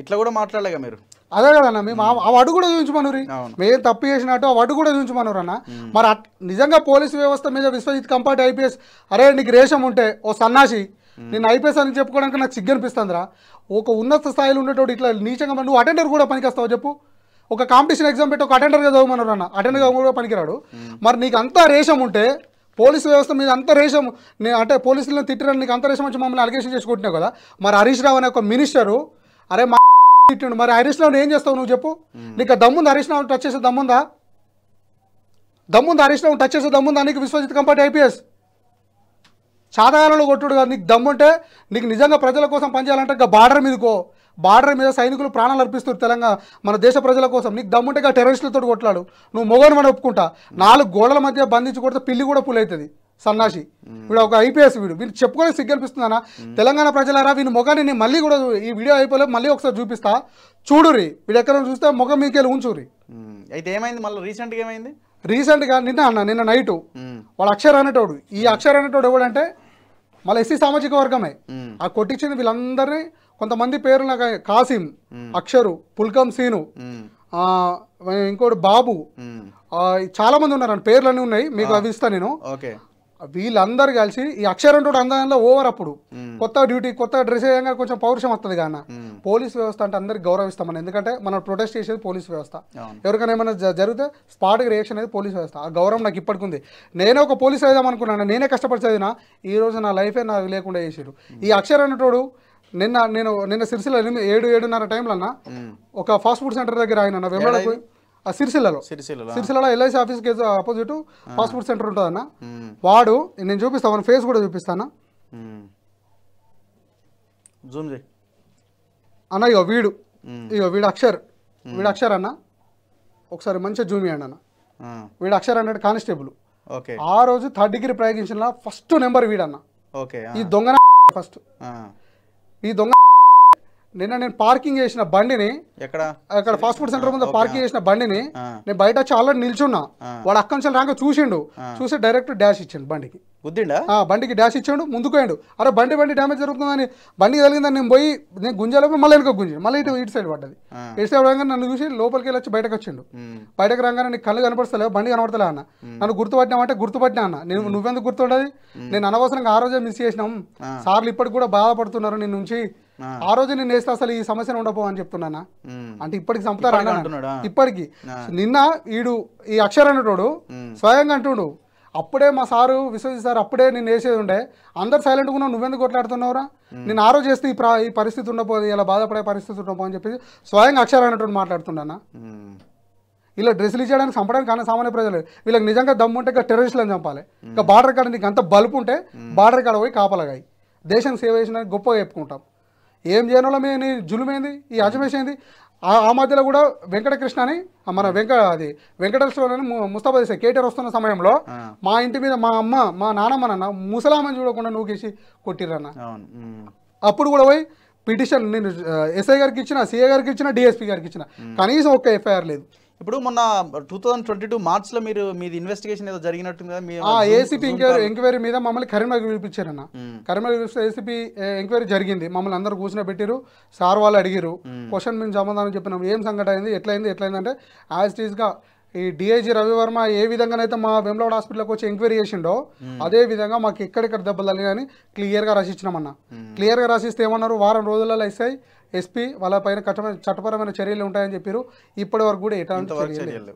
ఇట్లా కూడా మాట్లాడలేగా మీరు అదే కదన్న మేము ఆ వడు కూడా చూపించమనురి మేము తప్పు చేసినట్టు ఆ అడుగు కూడా చూపించమనురు అన్న మరి నిజంగా పోలీసు వ్యవస్థ మీద విశ్వజిత్ కంపార్ట్ ఐపీఎస్ అరే నీకు రేషం ఉంటే ఓ సన్నాసి నేను ఐపీఎస్ అని చెప్పుకోవడానికి నాకు సిగ్గు రా ఒక ఉన్నత స్థాయిలో ఉండేటోడు ఇట్లా నీచంగా నువ్వు అటెండర్ కూడా పనికొస్తావు చెప్పు ఒక కాంపిటీషన్ ఎగ్జామ్ పెట్టి ఒక అటెండర్గా చదవమన్నారు అన్న అటెండర్గా కూడా పనికిరాడు మరి నీకు అంతా రేషం ఉంటే పోలీసు వ్యవస్థ మీద అంత రేషం నేను అంటే పోలీసులను తిట్టిన నీకు అంత రేషం వచ్చి మమ్మల్ని అలిగేషన్ చేసుకుంటున్నావు కదా మరి హరీష్ రావు అనే ఒక మినిస్టరు అరే మా తిట్టిండు మరి హరీష్ రావు ఏం చేస్తావు నువ్వు చెప్పు నీకు దమ్ముంది హరీష్ రావు టచ్ చేసే దమ్ముందా దమ్ముంది హరీష్ రావు టచ్ చేసే దమ్ముందా నీకు విశ్వజిత్ కంపాటి ఐపీఎస్ శాతగానంలో కొట్టుడు కాదు నీకు దమ్ముంటే నీకు నిజంగా ప్రజల కోసం పనిచేయాలంటే ఇంకా బార్డర్ మీదకో బార్డర్ మీద సైనికులు ప్రాణాలు అర్పిస్తారు తెలంగాణ మన దేశ ప్రజల కోసం నీకు దమ్ముంటే ఇక టెర్రరిస్టులతో కొట్లాడు నువ్వు మొగను మనం ఒప్పుకుంటా నాలుగు గోడల మధ్య బంధించి కొడితే పిల్లి కూడా పులవుతుంది సన్నాసి వీడు ఒక ఐపీఎస్ వీడు వీడు చెప్పుకొని సిగ్గనిపిస్తున్నానా తెలంగాణ ప్రజలారా వీని మొగాన్ని నేను మళ్ళీ కూడా ఈ వీడియో అయిపోలే మళ్ళీ ఒకసారి చూపిస్తా చూడురి వీడు ఎక్కడ చూస్తే మొగం మీకెళ్ళి ఉంచురి అయితే ఏమైంది మళ్ళీ రీసెంట్గా ఏమైంది రీసెంట్గా నిన్న అన్న నిన్న నైటు వాళ్ళు అక్షర్ అనేటోడు ఈ అక్షర్ అనేటోడు ఎవడంటే మళ్ళీ ఎస్సీ సామాజిక వర్గమే ఆ కొట్టించిన వీళ్ళందరినీ కొంతమంది పేరు నాకు కాసిం అక్షరు పుల్కం సీను ఇంకోటి బాబు చాలా మంది ఉన్నారు పేర్లన్నీ ఉన్నాయి మీకు అవి ఇస్తాను నేను వీళ్ళందరూ కలిసి ఈ అక్షరం అందంలో ఓవర్ అప్పుడు కొత్త డ్యూటీ కొత్త డ్రెస్ వేయంగా కొంచెం పౌరుషం వస్తుంది కానీ పోలీస్ వ్యవస్థ అంటే అందరికి గౌరవిస్తాం మనం ఎందుకంటే మనం ప్రొటెస్ట్ చేసేది పోలీస్ వ్యవస్థ ఎవరికైనా ఏమైనా జరిగితే స్పాట్కి రియాక్షన్ అనేది పోలీస్ వ్యవస్థ ఆ గౌరవం నాకు ఇప్పటికి ఉంది నేనే ఒక పోలీస్ అయిదాం అనుకున్నాను నేనే కష్టపడి చదివినా ఈ రోజు నా లైఫే నాకు లేకుండా చేసాడు ఈ అక్షర్ అన్నటోడు నిన్న నేను నిన్న సిరిసిల్ల ఏడు ఏడున్నర టైంలో అన్న ఒక ఫాస్ట్ ఫుడ్ సెంటర్ దగ్గర ఆయన వెంబడకు సిరిసిల్లలో సిరిసిల్లలో ఎల్ఐసి ఆఫీస్ కేసు అపోజిట్ ఫాస్ట్ ఫుడ్ సెంటర్ ఉంటుందన్న వాడు నేను చూపిస్తాను ఫేస్ కూడా చూపిస్తానా జూమ్ చేయి అన్న ఇగో వీడు ఇగో వీడు అక్షర్ వీడు అక్షర్ అన్న ఒకసారి మంచిగా జూమ్ ఇవ్వండి అన్న వీడు అక్షర్ అన్నాడు కానిస్టేబుల్ ఓకే ఆ రోజు థర్డ్ డిగ్రీ ప్రయోగించిన ఫస్ట్ నెంబర్ వీడన్న ఈ దొంగ ఫస్ట్ ఈ దొంగ నిన్న నేను పార్కింగ్ చేసిన బండిని ఎక్కడ అక్కడ ఫాస్ట్ ఫుడ్ సెంటర్ ముందు పార్కింగ్ చేసిన బండిని నేను బయట వచ్చి ఆల్రెడీ నిల్చున్నా వాడు అక్క నుంచి రాక చూసిండు చూసి డైరెక్ట్ డాష్ ఇచ్చిండు బండికి గుద్దిండా బండికి డాష్ ఇచ్చాడు ముందుకు పోయాడు అరే బండి బండి డ్యామేజ్ జరుగుతుందని బండి కలిగిందని నేను పోయి నేను గుంజాలో మళ్ళీ వెనుక గుంజి మళ్ళీ ఇటు ఇటు సైడ్ పడ్డది ఇటు సైడ్ రాగానే నన్ను చూసి లోపలికి వెళ్ళి వచ్చి బయటకు వచ్చిండు బయటకు రాగానే నీకు కళ్ళు కనపడతలే బండి కనపడతలే అన్న నన్ను గుర్తుపట్టినామంటే గుర్తుపట్టినా అన్న నేను నువ్వెందుకు గుర్తుండదు నేను అనవసరంగా ఆ రోజే మిస్ చేసినాం సార్లు ఇప్పటికి కూడా బాధపడుతున్నారు నేను నుంచి ఆ రోజు నేను వేస్తే అసలు ఈ సమస్యను ఉండపో అని చెప్తున్నానా అంటే ఇప్పటికి చంపుతారా ఇప్పటికి నిన్న ఈడు ఈ అక్షరన్నటోడు స్వయంగా అంటుడు అప్పుడే మా సారు విశ్వజిత్ సార్ అప్పుడే నేను వేసేది ఉండే అందరు సైలెంట్ ఉన్నావు నువ్వెందుకు కొట్లాడుతున్నావురా నేను ఆ రోజు చేస్తే ఈ ప్రా ఈ పరిస్థితి ఉండబోదు ఇలా బాధపడే పరిస్థితి ఉండబో అని చెప్పేసి స్వయంగా అక్షర అన్నటువంటి మాట్లాడుతున్నానా ఇలా డ్రెస్సులు ఇచ్చేయడానికి చంపడానికి కానీ సామాన్య ప్రజలు వీళ్ళకి నిజంగా దమ్ము ఉంటే ఇక టెర్రరిస్టులను చంపాలి ఇక బార్డర్ కాడ నీకు అంత బల్పు ఉంటే బార్డర్ కాడ పోయి కాపలగాయి దేశం సేవ చేసిన గొప్పగా చెప్పుకుంటాం ఏం చేయనోళమే నీ జులుమేంది ఈ అజమేసేంది ఆ మధ్యలో కూడా వెంకటకృష్ణ అని మన వెంక అది వెంకటేశ్వర అని ముస్తాబాద్ కేటీఆర్ వస్తున్న సమయంలో మా ఇంటి మీద మా అమ్మ మా నానమ్మ నాన్న ముసలామని చూడకుండా నూకేసి కొట్టిరన్న అప్పుడు కూడా పోయి పిటిషన్ నేను ఎస్ఐ గారికి ఇచ్చిన సిఏ గారికి ఇచ్చిన డిఎస్పీ గారికి ఇచ్చిన కనీసం ఒక్క ఎఫ్ఐఆర్ లేదు ఇప్పుడు మొన్న టూ థౌసండ్ ట్వంటీ టూ మార్చ్లో మీరు మీది ఇన్వెస్టిగేషన్ ఏదో జరిగినట్టు కదా ఏసీపీ ఎంక్వైరీ ఎంక్వైరీ మీద మమ్మల్ని కరీంనగర్ పిలిపించారన్న hmm. కరీంనగర్ పిలిపిస్తే ఏసీపీ ఎంక్వైరీ జరిగింది మమ్మల్ని అందరూ కూర్చుని పెట్టారు సార్ వాళ్ళు అడిగారు క్వశ్చన్ hmm. మేము సమాధానం చెప్పినాం ఏం సంఘటన అయింది ఎట్లయింది అంటే యాజ్ టీజ్గా ఈ డిఐజీ రవివర్మ ఏ విధంగానైతే మా వేములవాడ హాస్పిటల్కి వచ్చి ఎంక్వైరీ చేసిండో hmm. అదే విధంగా మాకు ఎక్కడెక్కడ దెబ్బలు తగిలినాయని క్లియర్గా రాసిచ్చినామన్న క్లియర్గా రాసిస్తే ఏమన్నారు వారం రోజులలో ఇస్తాయి ఎస్పీ వాళ్ళపైన చట్టపరమైన చర్యలు ఉంటాయని చెప్పారు ఇప్పటి వరకు కూడా ఎటువంటి చర్యలు